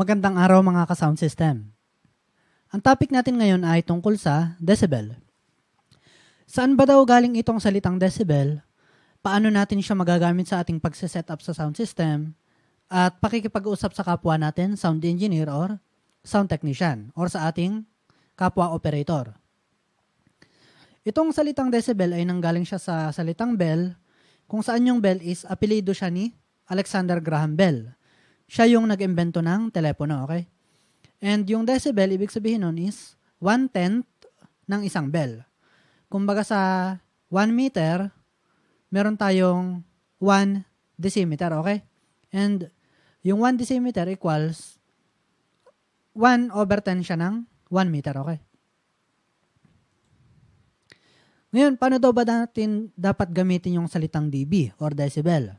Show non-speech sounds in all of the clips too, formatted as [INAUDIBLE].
Magandang araw mga ka-sound system. Ang topic natin ngayon ay tungkol sa decibel. Saan ba daw galing itong salitang decibel? Paano natin siya magagamit sa ating pagsisetup sa sound system? At pakikipag-usap sa kapwa natin, sound engineer or sound technician, or sa ating kapwa operator. Itong salitang decibel ay nanggaling siya sa salitang bell, kung saan yung bell is apelido siya ni Alexander Graham Bell – siya yung nag imbento ng telepono, okay? And yung decibel, ibig sabihin nun is one-tenth ng isang bell. Kumbaga sa 1 meter, meron tayong 1 decimeter, okay? And yung 1 decimeter equals 1 over 10 siya ng 1 meter, okay? Ngayon, paano daw ba natin dapat gamitin yung salitang dB or decibel?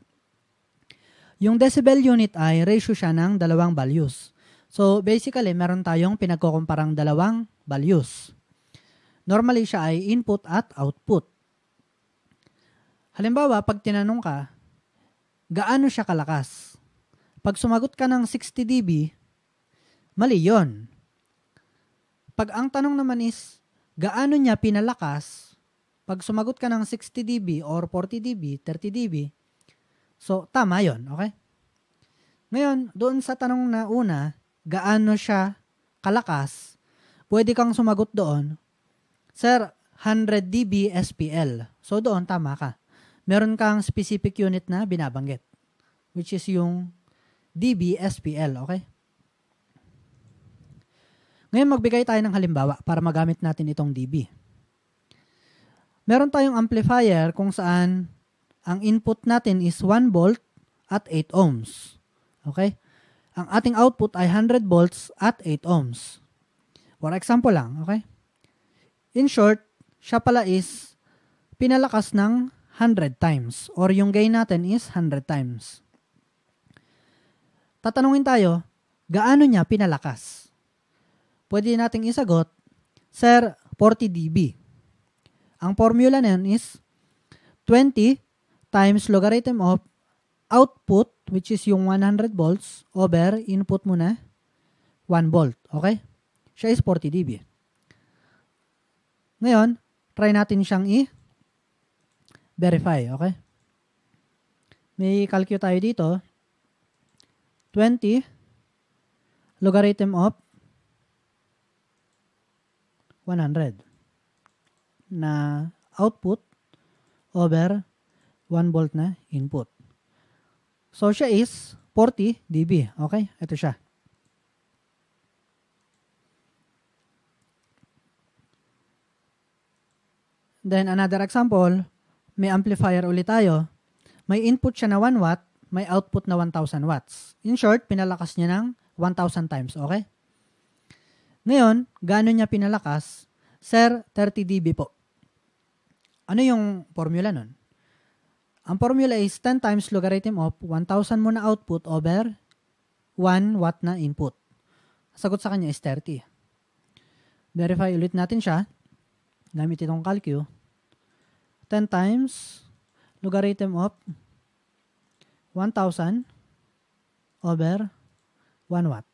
Yung decibel unit ay ratio siya ng dalawang values. So, basically, meron tayong pinagkukumparang dalawang values. Normally, siya ay input at output. Halimbawa, pag tinanong ka, gaano siya kalakas? Pag sumagot ka ng 60 dB, mali yon. Pag ang tanong naman is, gaano niya pinalakas? Pag sumagot ka ng 60 dB or 40 dB, 30 dB, So, tama yon okay? Ngayon, doon sa tanong na una, gaano siya kalakas, pwede kang sumagot doon, Sir, 100 dB SPL. So, doon, tama ka. Meron kang specific unit na binabanggit, which is yung dB SPL, okay? Ngayon, magbigay tayo ng halimbawa para magamit natin itong dB. Meron tayong amplifier kung saan ang input natin is 1 volt at 8 ohms. Okay? Ang ating output ay 100 volts at 8 ohms. For example lang, okay? In short, siya pala is pinalakas ng 100 times or yung gain natin is 100 times. Tatanungin tayo, gaano niya pinalakas? Pwede nating isagot, Sir, 40 dB. Ang formula niyan is 20 times logarithm of output, which is yung 100 volts, over input mo na 1 volt. Okay? Siya is 40 dB. Ngayon, try natin siyang i-verify. Okay? May calculate tayo dito. 20 logarithm of 100 na output over 1 volt na input. So, siya is 40 dB. Okay? Ito siya. Then, another example, may amplifier ulit tayo. May input siya na 1 watt, may output na 1,000 watts. In short, pinalakas niya ng 1,000 times. Okay? Ngayon, gano'n niya pinalakas? Sir, 30 dB po. Ano yung formula nun? Ang formula is 10 times logarithm of 1,000 mo na output over 1 watt na input. Sagot sa kanya is 30. Verify ulit natin siya gamit itong calcu. 10 times logarithm of 1,000 over 1 watt.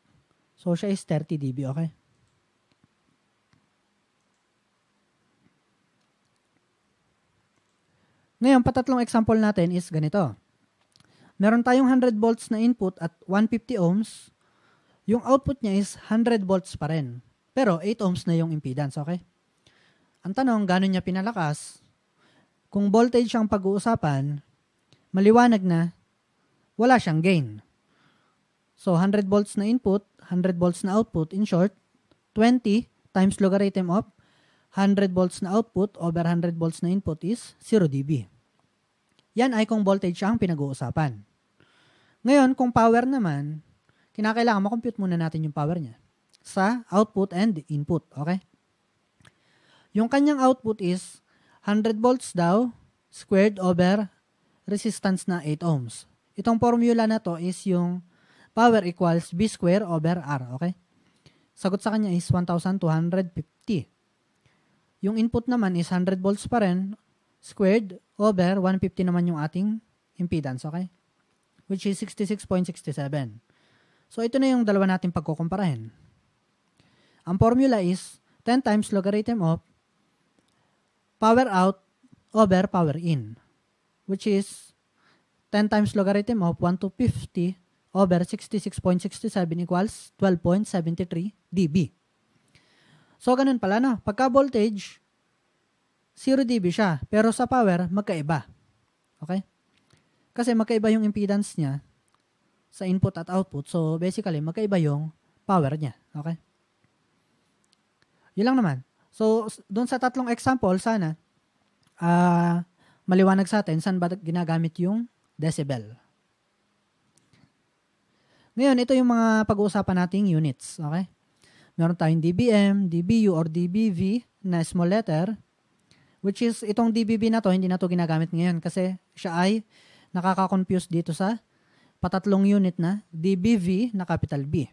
So, siya is 30 dB, okay? Ngayon, patatlong example natin is ganito. Meron tayong 100 volts na input at 150 ohms. Yung output niya is 100 volts pa rin. Pero 8 ohms na yung impedance, okay? Ang tanong, gano'n niya pinalakas? Kung voltage ang pag-uusapan, maliwanag na wala siyang gain. So, 100 volts na input, 100 volts na output, in short, 20 times logarithm of 100 volts na output over 100 volts na input is 0 dB. Yan ay kung voltage ang pinag-uusapan. Ngayon, kung power naman, kinakailangan makompute muna natin yung power niya sa output and input. Okay? Yung kanyang output is 100 volts daw squared over resistance na 8 ohms. Itong formula na to is yung power equals B square over R. Okay? Sagot sa kanya is 1,250. Yung input naman is 100 volts pa rin squared over 150 naman yung ating impedance, okay? Which is 66.67. So, ito na yung dalawa natin pagkukumparahin. Ang formula is 10 times logarithm of power out over power in, which is 10 times logarithm of 1 to 50 over 66.67 equals 12.73 dB. So, ganun pala, no? Pagka voltage, 0 dB siya. Pero sa power, magkaiba. Okay? Kasi magkaiba yung impedance niya sa input at output. So, basically, magkaiba yung power niya. Okay? Yun lang naman. So, doon sa tatlong example, sana, uh, maliwanag sa atin saan ba ginagamit yung decibel. Ngayon, ito yung mga pag-uusapan nating units. Okay? meron tayong DBM, DBU, or DBV na small letter, which is itong DBV na to, hindi na to ginagamit ngayon kasi siya ay nakaka-confuse dito sa patatlong unit na DBV na capital B.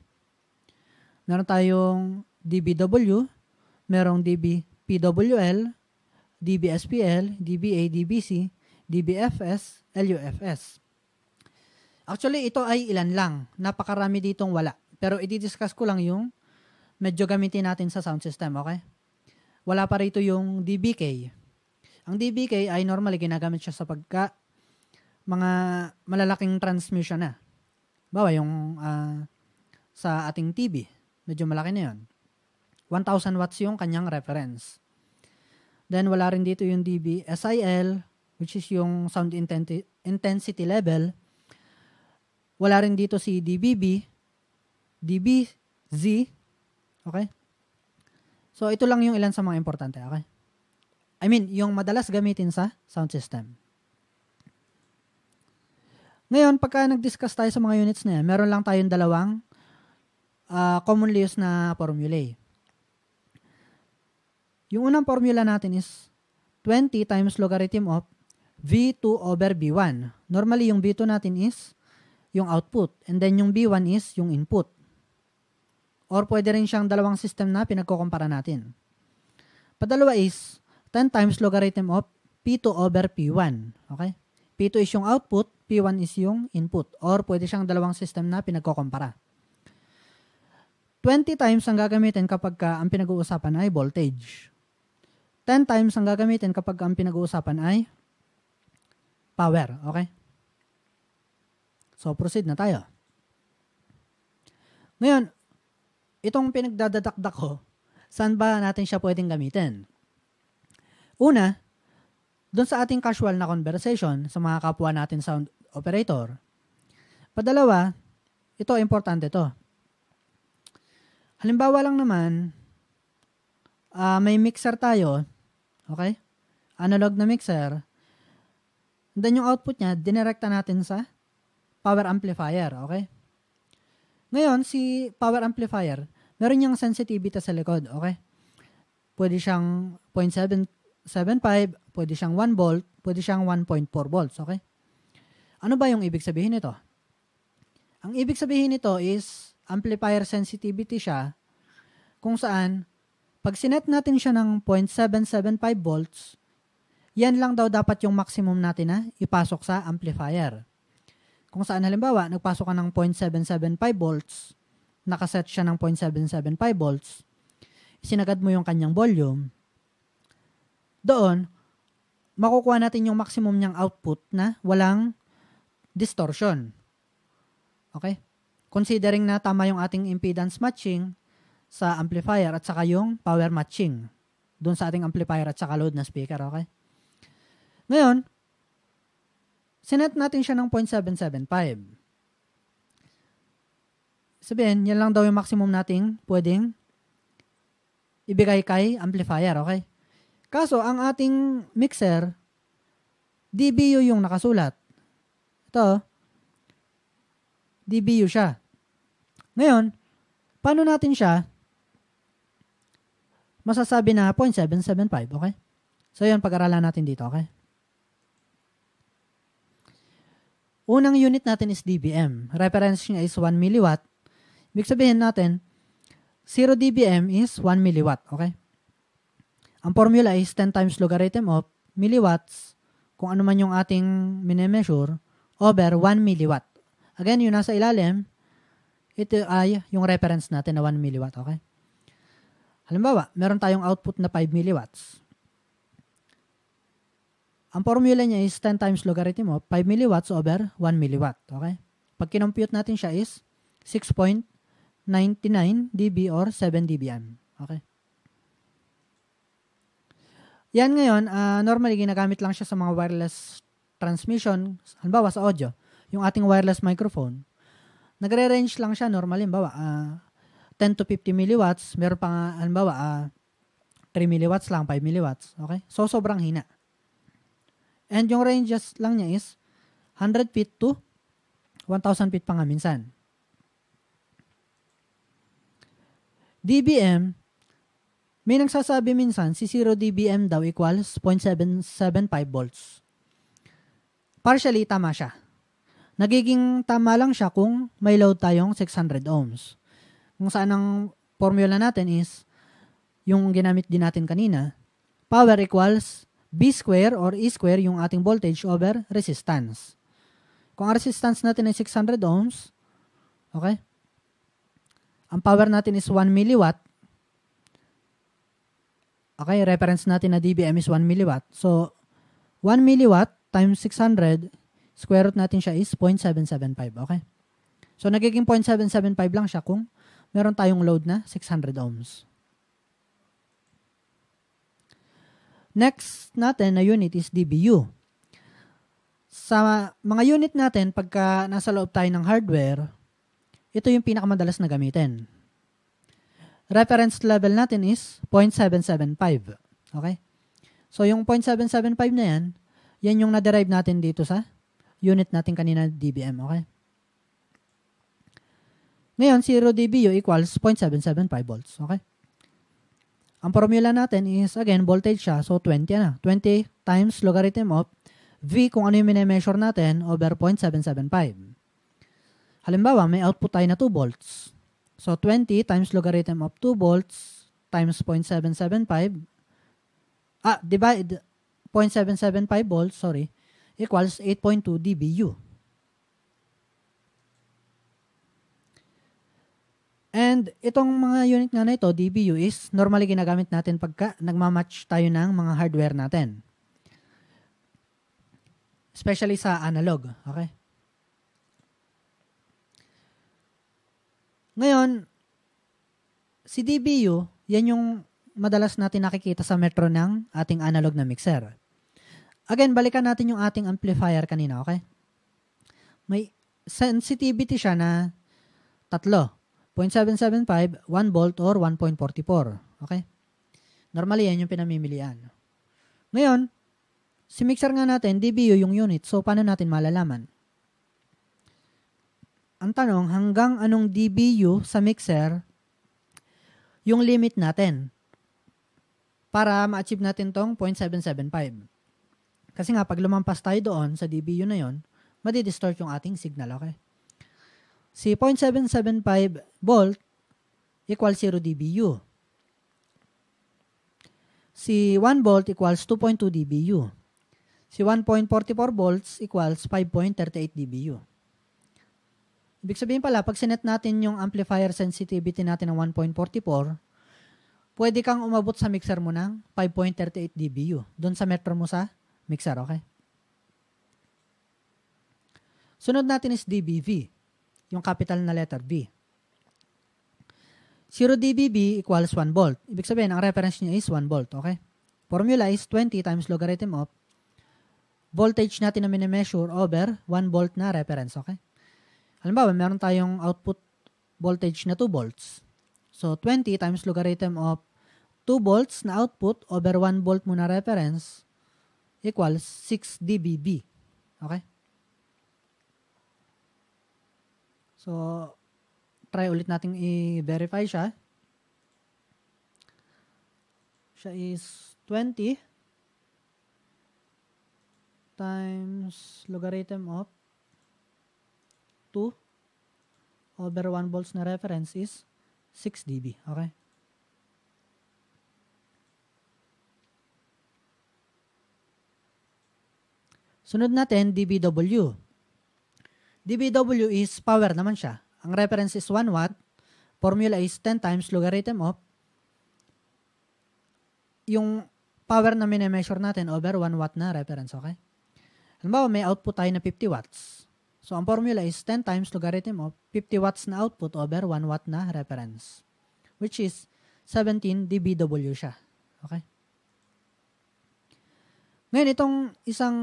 Meron tayong DBW, merong DBPWL, DBSPL, DBA, DBC, DBFS, LUFS. Actually, ito ay ilan lang. Napakarami ditong wala. Pero i-discuss ko lang yung medyo gamitin natin sa sound system, okay? Wala pa rito yung DBK. Ang DBK ay normally ginagamit siya sa pagka mga malalaking transmission na. Bawa yung uh, sa ating TV, medyo malaki na yun. 1,000 watts yung kanyang reference. Then wala rin dito yung DB SIL, which is yung sound intensity, intensity level. Wala rin dito si DBB, DBZ, Okay? So, ito lang yung ilan sa mga importante. Okay? I mean, yung madalas gamitin sa sound system. Ngayon, pagka nag-discuss tayo sa mga units na yan, meron lang tayong dalawang uh, commonly used na formulae. Yung unang formula natin is 20 times logarithm of V2 over B1. Normally, yung V2 natin is yung output. And then, yung B1 is yung input. Or pwede rin siyang dalawang system na pinagkukumpara natin. Padalawa is 10 times logarithm of P2 over P1. Okay? P2 is yung output, P1 is yung input. Or pwede siyang dalawang system na pinagkukumpara. 20 times ang gagamitin kapag ka ang pinag-uusapan ay voltage. 10 times ang gagamitin kapag ang pinag-uusapan ay power. Okay? So, proceed na tayo. Ngayon, itong pinagdadadakdak ko, saan ba natin siya pwedeng gamitin? Una, doon sa ating casual na conversation sa mga kapwa natin sound operator. Padalawa, ito importante to. Halimbawa lang naman, uh, may mixer tayo, okay? Analog na mixer. And then yung output niya, dinirekta natin sa power amplifier, okay? Ngayon, si power amplifier, meron niyang sensitivity sa likod, okay? Pwede siyang 0.75, pwede siyang 1 volt, pwede siyang 1.4 volts, okay? Ano ba yung ibig sabihin nito? Ang ibig sabihin nito is amplifier sensitivity siya kung saan pag sinet natin siya ng 0.775 volts, yan lang daw dapat yung maximum natin na ipasok sa amplifier. Kung saan halimbawa, nagpasok ka ng 0.775 volts, nakaset siya ng 0.775 volts, sinagad mo yung kanyang volume, doon, makukuha natin yung maximum niyang output na walang distortion. Okay? Considering na tama yung ating impedance matching sa amplifier at saka yung power matching doon sa ating amplifier at saka load na speaker, okay? Ngayon, sinet natin siya ng 0.775 sabihin, yan lang daw yung maximum nating pwedeng ibigay kay amplifier, okay? Kaso, ang ating mixer, DBU yung nakasulat. Ito, DBU siya. Ngayon, paano natin siya masasabi na 0.775, okay? So, yun, pag-aralan natin dito, okay? Unang unit natin is dBm. Reference niya is 1 milliwatt. Ibig sabihin natin, 0 dBm is 1 milliwatt, okay? Ang formula is 10 times logarithm of milliwatts, kung ano man yung ating minemeasure, over 1 milliwatt. Again, yung nasa ilalim, ito ay yung reference natin na 1 milliwatt, okay? Halimbawa, meron tayong output na 5 milliwatts. Ang formula niya is 10 times logarithm of 5 milliwatts over 1 milliwatt, okay? Pag kinompute natin siya is 6.5 99 dB or 7 dBm. Okay. Yan ngayon, uh, normally ginagamit lang siya sa mga wireless transmission, halimbawa sa audio, yung ating wireless microphone. Nagre-range lang siya normally, halimbawa, uh, ah, 10 to 50 milliwatts, meron pa nga, halimbawa, uh, ah, 3 milliwatts lang, 5 milliwatts. Okay? So, sobrang hina. And yung ranges lang niya is 100 feet to 1,000 feet pa nga minsan. DBM, may nagsasabi minsan, si 0 dBm daw equals 0.775 volts. Partially, tama siya. Nagiging tama lang siya kung may load tayong 600 ohms. Kung saan ang formula natin is, yung ginamit din natin kanina, power equals B square or E square yung ating voltage over resistance. Kung ang resistance natin ay 600 ohms, okay, ang power natin is 1 milliwatt. Okay, reference natin na dBm is 1 milliwatt. So, 1 milliwatt times 600, square root natin siya is 0.775. Okay? So, nagiging 0.775 lang siya kung meron tayong load na 600 ohms. Next natin na unit is DBU. Sa mga unit natin, pagka nasa loob tayo ng hardware, ito yung pinakamadalas na gamitin. Reference level natin is 0.775. Okay? So, yung 0.775 na yan, yan yung na-derive natin dito sa unit natin kanina DBM. Okay? Ngayon, 0 dBu equals 0.775 volts. Okay? Ang formula natin is, again, voltage siya. So, 20 na. 20 times logarithm of V kung ano yung measure natin over 0.775. Halimbawa, may output tayo na 2 volts. So, 20 times logarithm of 2 volts times 0.775 ah, divide 0.775 volts, sorry, equals 8.2 dBu. And itong mga unit nga na ito, DBU, is normally ginagamit natin pagka nagmamatch tayo ng mga hardware natin. Especially sa analog, okay? Ngayon, si DBU, yan yung madalas natin nakikita sa metro ng ating analog na mixer. Again, balikan natin yung ating amplifier kanina, okay? May sensitivity siya na tatlo. 0.775, 1 volt, or 1.44. Okay? Normally, yan yung pinamimilian. Ngayon, si mixer nga natin, DBU yung unit. So, paano natin malalaman? ang tanong, hanggang anong DBU sa mixer yung limit natin para ma-achieve natin tong 0.775. Kasi nga, pag lumampas tayo doon sa DBU na yon, madidistort yung ating signal, okay? Si 0.775 volt equal 0 dBu. Si 1 volt equals 2.2 dBu. Si 1.44 volts equals 5.38 dBu. Ibig sabihin pala, pag sinet natin yung amplifier sensitivity natin ng 1.44, pwede kang umabot sa mixer mo ng 5.38 dBu. Doon sa metro mo sa mixer, okay? Sunod natin is dBV, yung capital na letter V. 0 dBV equals 1 volt. Ibig sabihin, ang reference niya is 1 volt, okay? Formula is 20 times logarithm of voltage natin na minimeasure over 1 volt na reference, okay? Halimbawa, meron tayong output voltage na 2 volts. So, 20 times logarithm of 2 volts na output over 1 volt muna reference equals 6 dBB. Okay? So, try ulit nating i-verify siya. Siya is 20 times logarithm of 2 over 1 volts na reference is 6 dB. Okay? Sunod natin, dBW. dBW is power naman siya. Ang reference is 1 watt. Formula is 10 times logarithm of yung power na minemeasure natin over 1 watt na reference, okay? Halimbawa, may output tayo na 50 watts. So, ang formula is 10 times logarithm of 50 watts na output over 1 watt na reference. Which is 17 dBW siya. Okay? Ngayon, itong isang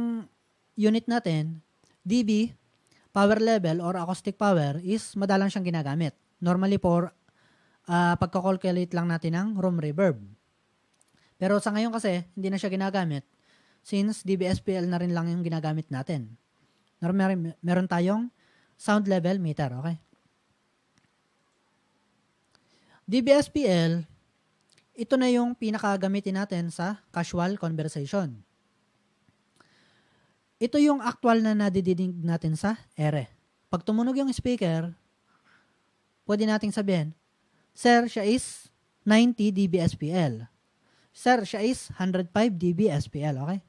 unit natin, dB, power level or acoustic power is madalang siyang ginagamit. Normally for uh, ah, pagkakalculate lang natin ng room reverb. Pero sa ngayon kasi, hindi na siya ginagamit since DBSPL na rin lang yung ginagamit natin. Meron, meron, meron tayong sound level meter, okay? DBSPL, ito na yung pinakagamitin natin sa casual conversation. Ito yung actual na nadidinig natin sa ere. Pag tumunog yung speaker, pwede nating sabihin, Sir, siya is 90 dBSPL. Sir, siya is 105 dBSPL, okay?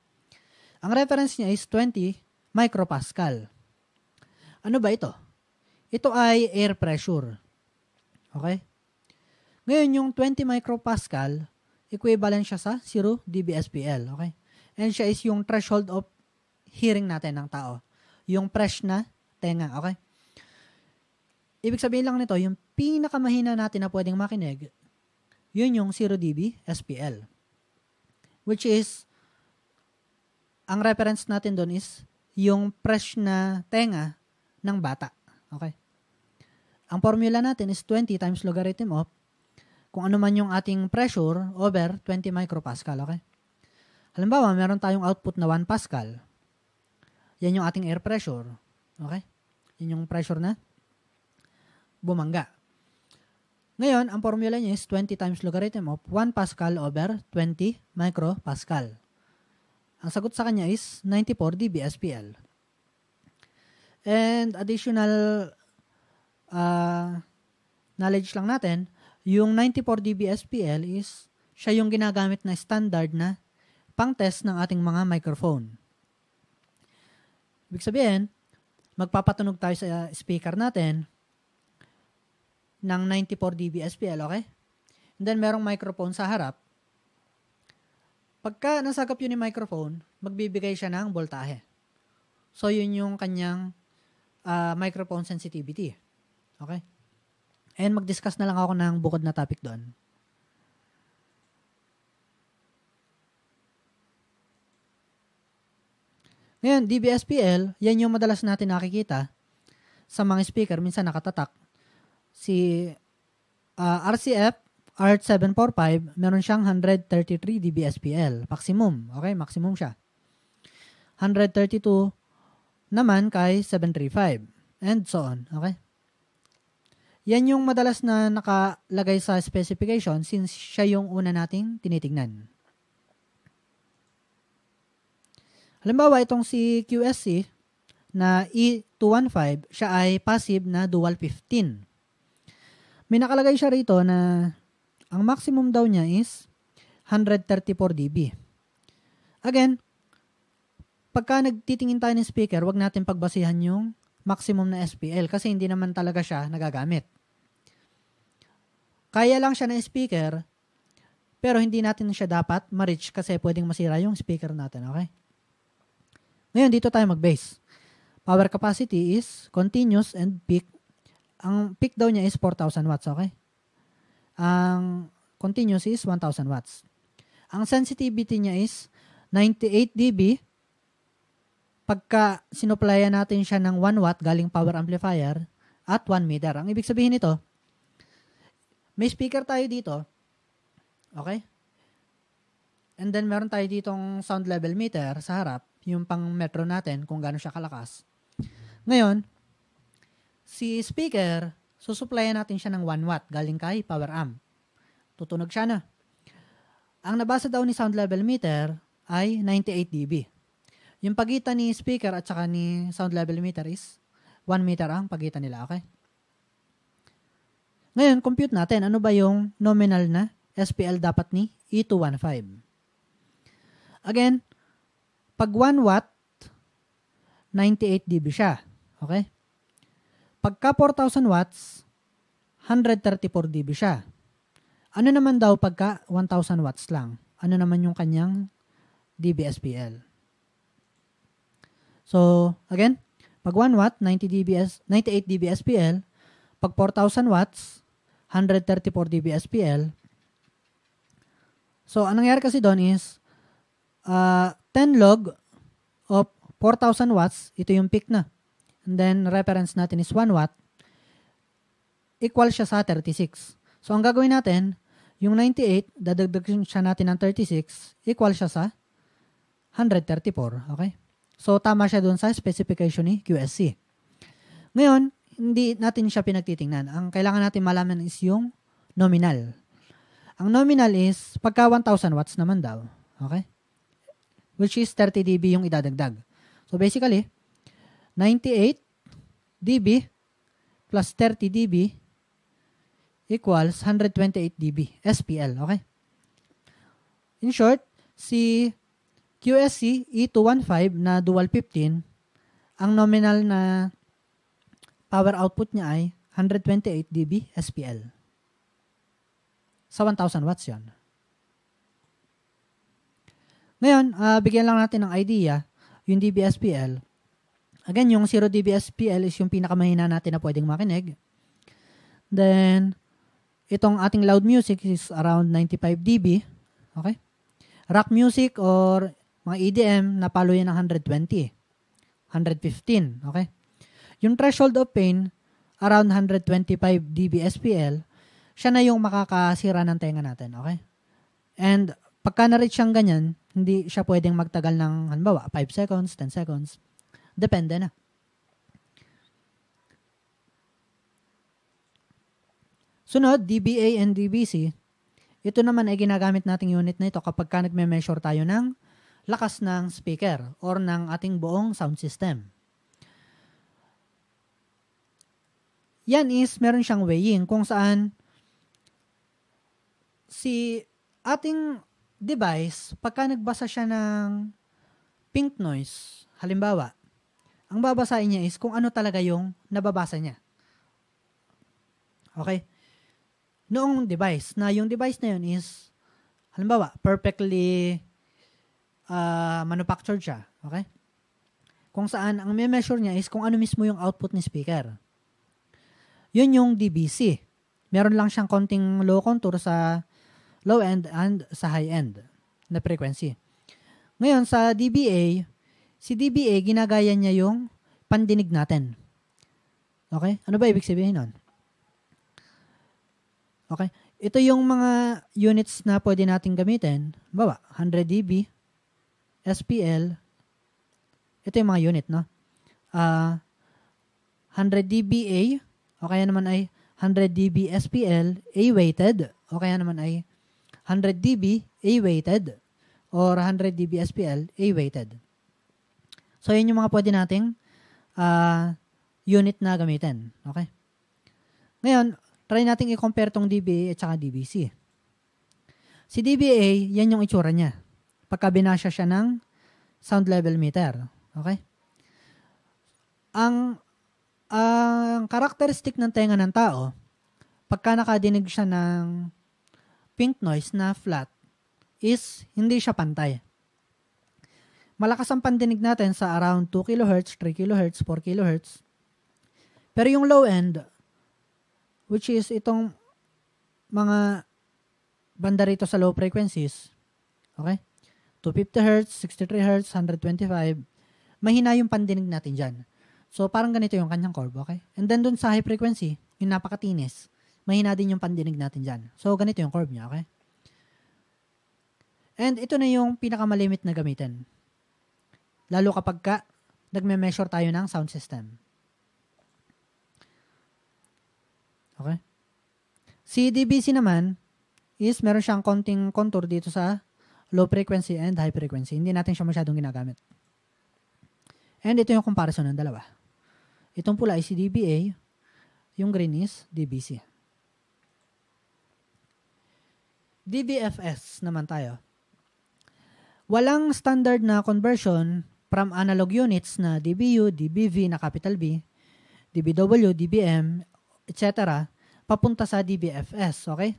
Ang reference niya is 20 micropascal. Ano ba ito? Ito ay air pressure. Okay? Ngayon, yung 20 micropascal, equivalent siya sa 0 dBSPL. Okay? And siya is yung threshold of hearing natin ng tao. Yung fresh na tenga. Okay? Ibig sabihin lang nito, yung pinakamahina natin na pwedeng makinig, yun yung 0 dB SPL. Which is, ang reference natin doon is yung fresh na tenga ng bata. Okay? Ang formula natin is 20 times logarithm of kung ano man yung ating pressure over 20 micropascal. Okay? Halimbawa, meron tayong output na 1 pascal. Yan yung ating air pressure. Okay? Yan yung pressure na bumangga. Ngayon, ang formula niya is 20 times logarithm of 1 pascal over 20 micropascal. Ang sagot sa kanya is 94 dBSPL. And additional uh, knowledge lang natin, yung 94 dBSPL is siya yung ginagamit na standard na pang-test ng ating mga microphone. Ibig sabihin, magpapatunog tayo sa speaker natin ng 94 dBSPL, okay? And then merong microphone sa harap Pagka nasagap yun yung microphone, magbibigay siya ng voltahe. So, yun yung kanyang uh, microphone sensitivity. Okay? And mag-discuss na lang ako ng bukod na topic doon. Ngayon, DBSPL, yan yung madalas natin nakikita sa mga speaker. Minsan nakatatak. Si uh, ah, RCF, ART745, meron siyang 133 dBSPL, maximum. Okay, maximum siya. 132 naman kay 735 and so on. Okay? Yan yung madalas na nakalagay sa specification since siya yung una nating tinitingnan. Halimbawa, itong si QSC na E215, siya ay passive na dual 15. May nakalagay siya rito na ang maximum daw niya is 134 dB. Again, pagka nagtitingin tayo ng speaker, wag natin pagbasihan yung maximum na SPL kasi hindi naman talaga siya nagagamit. Kaya lang siya na speaker, pero hindi natin siya dapat ma-reach kasi pwedeng masira yung speaker natin, okay? Ngayon, dito tayo mag-base. Power capacity is continuous and peak. Ang peak daw niya is 4,000 watts, okay? Ang continuous is 1,000 watts. Ang sensitivity niya is 98 dB. Pagka sinoplayan natin siya ng 1 watt galing power amplifier at 1 meter. Ang ibig sabihin nito, may speaker tayo dito. Okay? And then meron tayo ditong sound level meter sa harap, yung pang metro natin kung gaano siya kalakas. Ngayon, si speaker susuplayan natin siya ng 1 watt galing kay power amp. Tutunog siya na. Ang nabasa daw ni sound level meter ay 98 dB. Yung pagitan ni speaker at saka ni sound level meter is 1 meter ang pagitan nila, okay? Ngayon, compute natin ano ba yung nominal na SPL dapat ni E215. Again, pag 1 watt, 98 dB siya. Okay? Pagka 4,000 watts, 134 dB siya. Ano naman daw pagka 1,000 watts lang? Ano naman yung kanyang dBSPL? So, again, pag 1 watt, 90 dBS, 98 dBSPL. Pag 4,000 watts, 134 dBSPL. So, ang nangyari kasi doon is, uh, ah, 10 log of 4,000 watts, ito yung peak na and then reference natin is 1 watt, equal siya sa 36. So, ang gagawin natin, yung 98, dadagdag siya natin ng 36, equal siya sa 134. Okay? So, tama siya doon sa specification ni QSC. Ngayon, hindi natin siya pinagtitingnan. Ang kailangan natin malaman is yung nominal. Ang nominal is pagka 1,000 watts naman daw. Okay? Which is 30 dB yung idadagdag. So, basically, 98 dB plus 30 dB equals 128 dB SPL, okay? In short, si QSC E215 na dual 15, ang nominal na power output niya ay 128 dB SPL. Sa 1,000 watts yon. Ngayon, uh, bigyan lang natin ng idea yung dB SPL Again, yung 0 dBSPL is yung pinakamahina natin na pwedeng makinig. Then, itong ating loud music is around 95 dB. Okay? Rock music or mga EDM, napalo yan ng 120. 115. Okay? Yung threshold of pain, around 125 dBSPL, siya na yung makakasira ng tenga natin. Okay? And pagka na-reach siyang ganyan, hindi siya pwedeng magtagal ng, halimbawa, 5 seconds, 10 seconds Depende na. Sunod, DBA and DBC. Ito naman ay ginagamit nating unit na ito kapag ka nagme-measure tayo ng lakas ng speaker or ng ating buong sound system. Yan is, meron siyang weighing kung saan si ating device, pagka nagbasa siya ng pink noise, halimbawa, ang babasahin niya is kung ano talaga yung nababasa niya. Okay? Noong device, na yung device na yun is, halimbawa, perfectly uh, manufactured siya. Okay? Kung saan, ang may measure niya is kung ano mismo yung output ni speaker. Yun yung DBC. Meron lang siyang konting low contour sa low end and sa high end na frequency. Ngayon, sa DBA, Si DBA, ginagaya niya yung pandinig natin. Okay? Ano ba ibig sabihin nun? Okay? Ito yung mga units na pwede natin gamitin. Baba, 100 dB, SPL. Ito yung mga unit, no? Uh, 100 dBA, o kaya naman ay 100 dB SPL, A-weighted, o kaya naman ay 100 dB, A-weighted, or 100 dB SPL, A-weighted. So, yun yung mga pwede nating uh, unit na gamitin. Okay? Ngayon, try nating i-compare tong DBA at saka DBC. Si DBA, yan yung itsura niya. Pagka binasya siya ng sound level meter. Okay? Ang ang uh, karakteristik ng tenga ng tao, pagka nakadinig siya ng pink noise na flat, is hindi siya pantay malakas ang pandinig natin sa around 2 kHz, 3 kHz, 4 kHz. Pero yung low end, which is itong mga banda rito sa low frequencies, okay? 250 Hz, 63 Hz, 125, mahina yung pandinig natin dyan. So, parang ganito yung kanyang curve, okay? And then, dun sa high frequency, yung napakatinis, mahina din yung pandinig natin dyan. So, ganito yung curve niya, okay? And ito na yung pinakamalimit na gamitin. Lalo kapag ka, nagme-measure tayo ng sound system. Okay? Si DBC naman is meron siyang konting contour dito sa low frequency and high frequency. Hindi natin siya masyadong ginagamit. And ito yung comparison ng dalawa. Itong pula ay si DBA, yung green is DBC. DBFS naman tayo. Walang standard na conversion from analog units na DBU, DBV na capital B, DBW, DBM, etc., papunta sa DBFS, okay?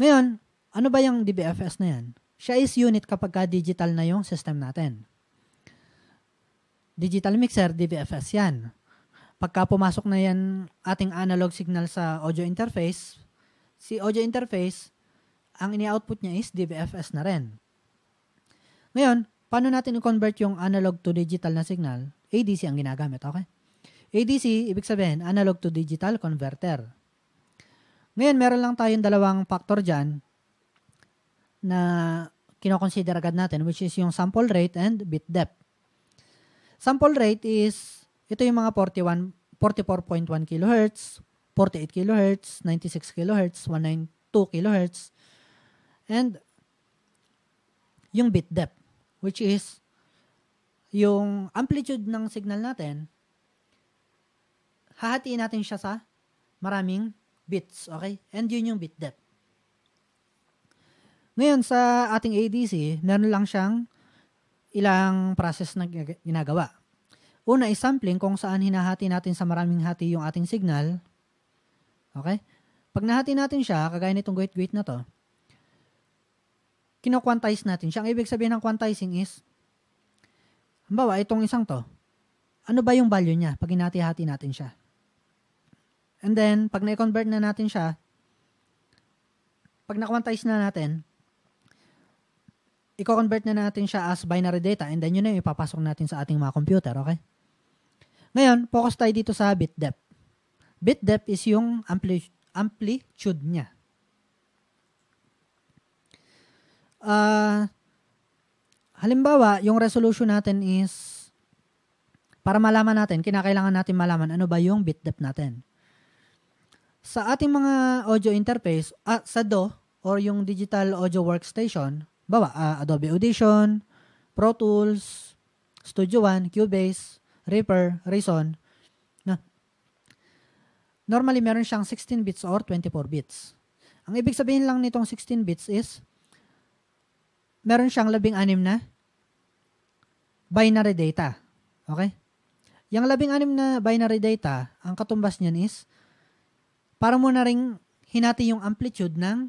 Ngayon, ano ba yung DBFS na yan? Siya is unit kapag digital na yung system natin. Digital mixer, DBFS yan. Pagka pumasok na yan ating analog signal sa audio interface, si audio interface, ang ini-output niya is DBFS na rin. Ngayon, paano natin i-convert yung analog to digital na signal? ADC ang ginagamit, okay? ADC, ibig sabihin, analog to digital converter. Ngayon, meron lang tayong dalawang factor dyan na kinoconsider agad natin, which is yung sample rate and bit depth. Sample rate is, ito yung mga 41, 44.1 kHz, 48 kHz, 96 kHz, 192 kHz, and yung bit depth which is yung amplitude ng signal natin, hahatiin natin siya sa maraming bits, okay? And yun yung bit depth. Ngayon, sa ating ADC, meron lang siyang ilang process na ginagawa. Una is sampling kung saan hinahati natin sa maraming hati yung ating signal. Okay? Pag nahati natin siya, kagaya nitong guhit-guhit na to, kino-quantize natin siya. Ang ibig sabihin ng quantizing is, halimbawa, itong isang to, ano ba yung value niya pag hinati-hati natin siya? And then, pag na-convert na natin siya, pag na-quantize na natin, i-convert na natin siya as binary data and then yun na yung ipapasok natin sa ating mga computer, okay? Ngayon, focus tayo dito sa bit depth. Bit depth is yung amplitude niya. uh, halimbawa, yung resolution natin is para malaman natin, kinakailangan natin malaman ano ba yung bit depth natin. Sa ating mga audio interface, uh, sa DO or yung digital audio workstation, bawa uh, Adobe Audition, Pro Tools, Studio One, Cubase, Reaper, Reason, na normally meron siyang 16 bits or 24 bits. Ang ibig sabihin lang nitong 16 bits is meron siyang labing anim na binary data. Okay? Yung labing anim na binary data, ang katumbas niyan is, para mo na rin hinati yung amplitude ng,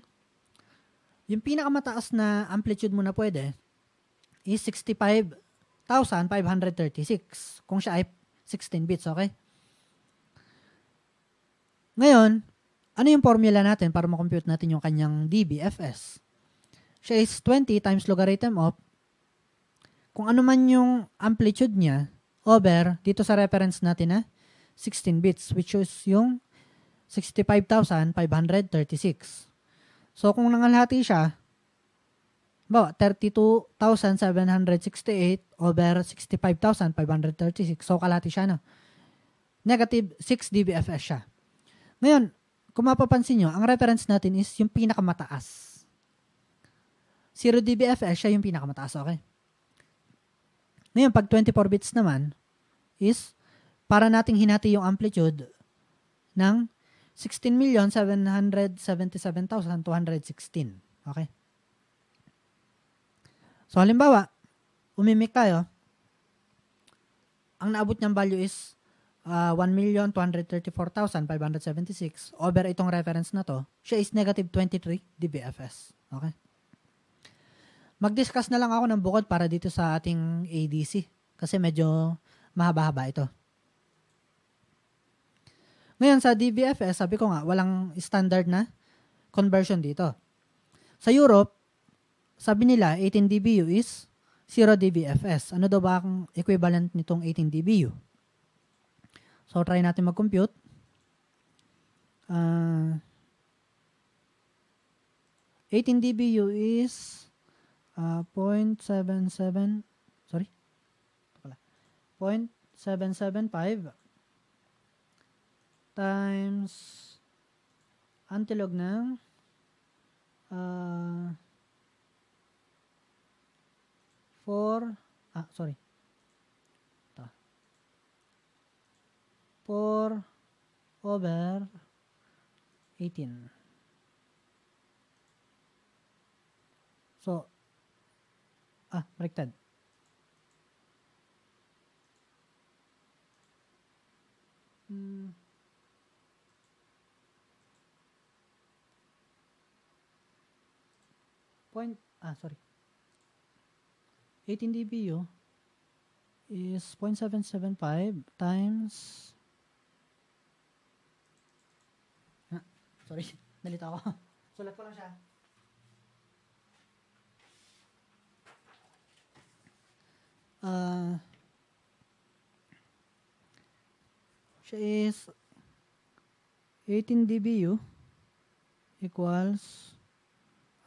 yung pinakamataas na amplitude mo na pwede, is 65,536 kung siya ay 16 bits, okay? Ngayon, ano yung formula natin para makompute natin yung kanyang DBFS? siya is 20 times logarithm of kung ano man yung amplitude niya over dito sa reference natin na 16 bits which is yung 65,536. So kung nangalhati siya ba 32,768 over 65,536. So kalahati siya na. Negative 6 dBFS siya. Ngayon, kung mapapansin nyo, ang reference natin is yung pinakamataas 0 dBFS, siya yung pinakamataas, okay? Ngayon, pag 24 bits naman, is para nating hinati yung amplitude ng 16,777,216. Okay? So, halimbawa, umimik tayo. Ang naabot niyang value is uh, ah, 1,234,576 over itong reference na to. Siya is negative 23 dBFS. Okay? Mag-discuss na lang ako ng bukod para dito sa ating ADC kasi medyo mahaba-haba ito. Ngayon sa DBFS, sabi ko nga, walang standard na conversion dito. Sa Europe, sabi nila 18 dBu is 0 dBFS. Ano daw ba ang equivalent nitong 18 dBu? So try natin mag-compute. Uh, 18 dBu is uh, ah, 0.77 sorry pala 0.775 times antilog ng uh, ah, 4 ah sorry ta 4 over 18 so Ah, baliktad. Hmm. Point, ah, sorry. 18 dBu is 0.775 times ah, [LAUGHS] sorry, [LAUGHS] nalito ako. Sulat ko lang siya. Uh, siya is 18 dBu equals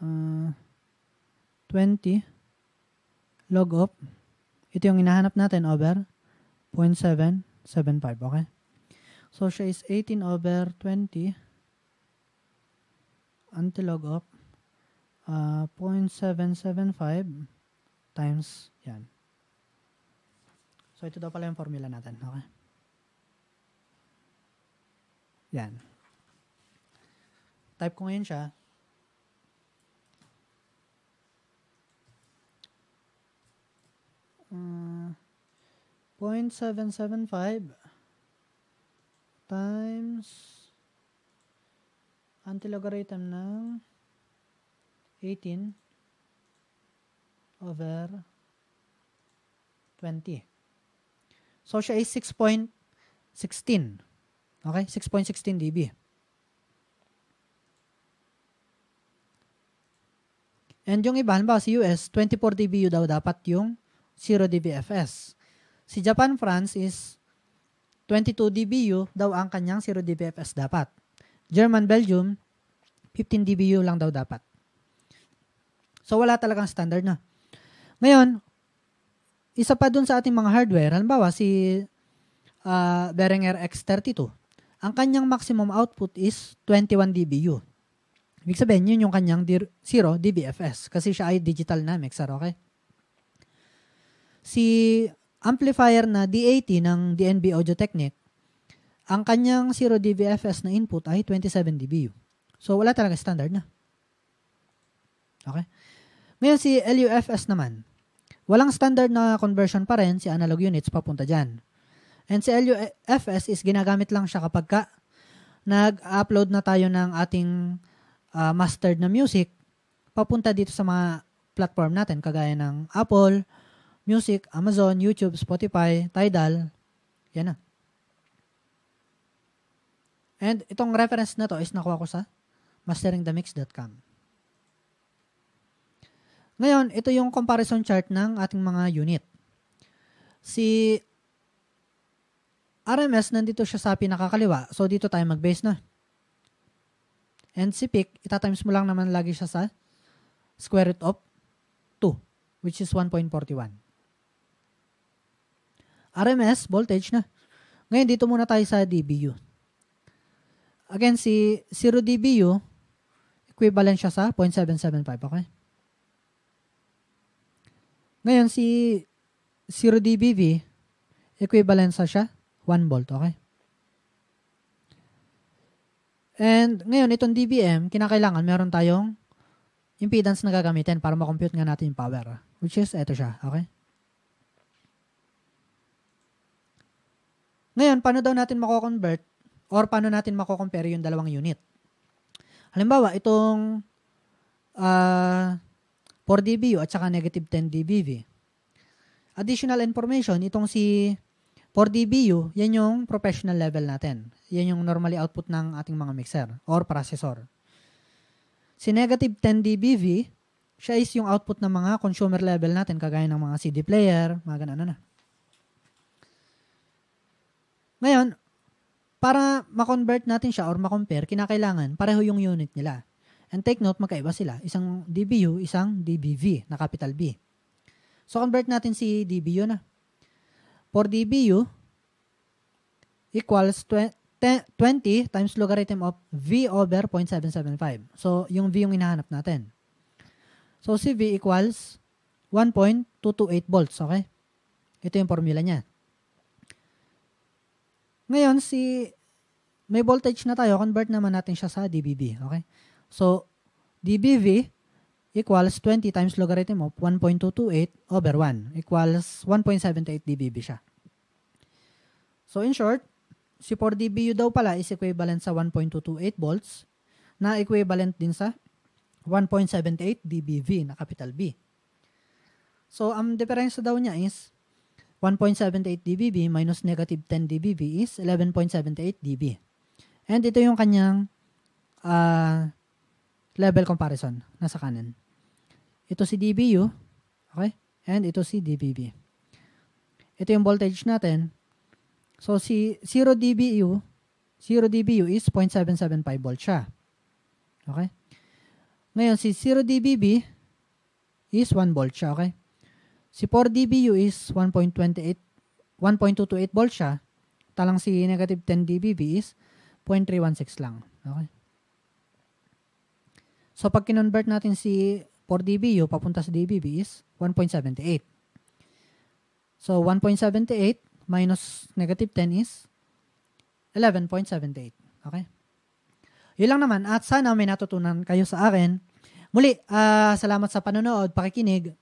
uh, ah, 20 log of ito yung hinahanap natin over 0.775 okay so siya is 18 over 20 antilog of uh, ah, 0.775 times yan So, ito daw pala yung formula natin. Okay? Yan. Type ko ngayon siya. Uh, 0.775 times antilogarithm ng 18 over 20. So, siya is 6.16. Okay? 6.16 dB. And yung iba, halimbawa si US, 24 dBu daw dapat yung 0 dBFS. Si Japan, France is 22 dBu daw ang kanyang 0 dBFS dapat. German, Belgium, 15 dBu lang daw dapat. So, wala talagang standard na. Ngayon, isa pa dun sa ating mga hardware, halimbawa si uh, Behringer X32, ang kanyang maximum output is 21 dBu. Ibig sabihin, yun yung kanyang 0 dBFS kasi siya ay digital na mixer, okay? Si amplifier na D80 ng DNB Audio Technique, ang kanyang 0 dBFS na input ay 27 dBu. So, wala talaga standard na. Okay? Ngayon, si LUFS naman, Walang standard na conversion pa rin si analog units papunta dyan. And si LUFS is ginagamit lang siya kapag ka nag-upload na tayo ng ating uh, mastered na music papunta dito sa mga platform natin kagaya ng Apple, Music, Amazon, YouTube, Spotify, Tidal. Yan na. And itong reference na to is nakuha ko sa masteringthemix.com. Ngayon, ito yung comparison chart ng ating mga unit. Si RMS, nandito siya sa pinakakaliwa. So, dito tayo mag-base na. And si PIC, itatimes mo lang naman lagi siya sa square root of 2, which is 1.41. RMS, voltage na. Ngayon, dito muna tayo sa DBU. Again, si 0 DBU, equivalent siya sa 0.775, okay? Ngayon, si 0 dBV, equivalence siya, 1 volt, okay? And ngayon, itong dBm, kinakailangan meron tayong impedance na gagamitin para makompute nga natin yung power. Which is, ito siya, okay? Ngayon, paano daw natin mako-convert or paano natin mako-compare yung dalawang unit? Halimbawa, itong uh, 4DBU at saka negative 10 dBV. Additional information, itong si 4DBU, yan yung professional level natin. Yan yung normally output ng ating mga mixer or processor. Si negative 10 dBV, siya is yung output ng mga consumer level natin kagaya ng mga CD player, mga ganun ano na. Ngayon, para ma-convert natin siya or ma-compare, kinakailangan pareho yung unit nila. And take note, magkaiba sila. Isang DBU, isang DBV na capital B. So, convert natin si DBU na. For DBU, equals 20 times logarithm of V over 0.775. So, yung V yung hinahanap natin. So, si V equals 1.228 volts, okay? Ito yung formula niya. Ngayon, si may voltage na tayo, convert naman natin siya sa dBB, okay? So, dBV equals 20 times logarithm of 1.228 over 1 equals 1.78 dBV siya. So, in short, si 4dBu daw pala is equivalent sa 1.228 volts na equivalent din sa 1.78 dBV na capital B. So, ang difference daw niya is 1.78 dBV minus negative 10 dBV is 11.78 dB. And ito yung kanyang uh, level comparison. Nasa kanan. Ito si DBU. Okay? And ito si DBB. Ito yung voltage natin. So, si 0 DBU, 0 DBU is 0.775 volt siya. Okay? Ngayon, si 0 DBB is 1 volt siya. Okay? Si 4 DBU is 1.28 1.228 volt siya. Talang si negative 10 dBB is 0.316 lang. Okay? So pag kinonvert natin si 4DBU papunta sa DBB is 1.78. So 1.78 minus negative 10 is 11.78. Okay? Yun lang naman. At sana may natutunan kayo sa akin. Muli, uh, salamat sa panonood, pakikinig.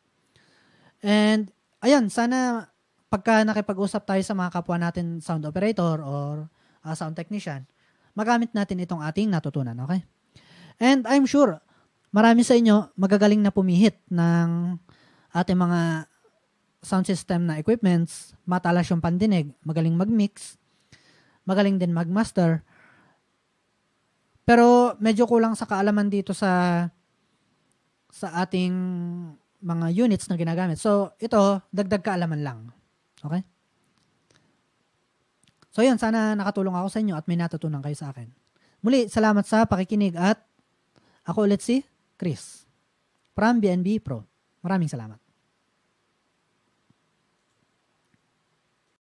And, ayun, sana pagka nakipag-usap tayo sa mga kapwa natin sound operator or uh, sound technician, magamit natin itong ating natutunan, okay? And I'm sure marami sa inyo magagaling na pumihit ng ating mga sound system na equipments, matalas yung pandinig, magaling mag-mix, magaling din mag-master. Pero medyo kulang sa kaalaman dito sa sa ating mga units na ginagamit. So, ito, dagdag kaalaman lang. Okay? So, yun. Sana nakatulong ako sa inyo at may natutunan kayo sa akin. Muli, salamat sa pakikinig at ako ulit si Chris. From BNB Pro. Maraming salamat.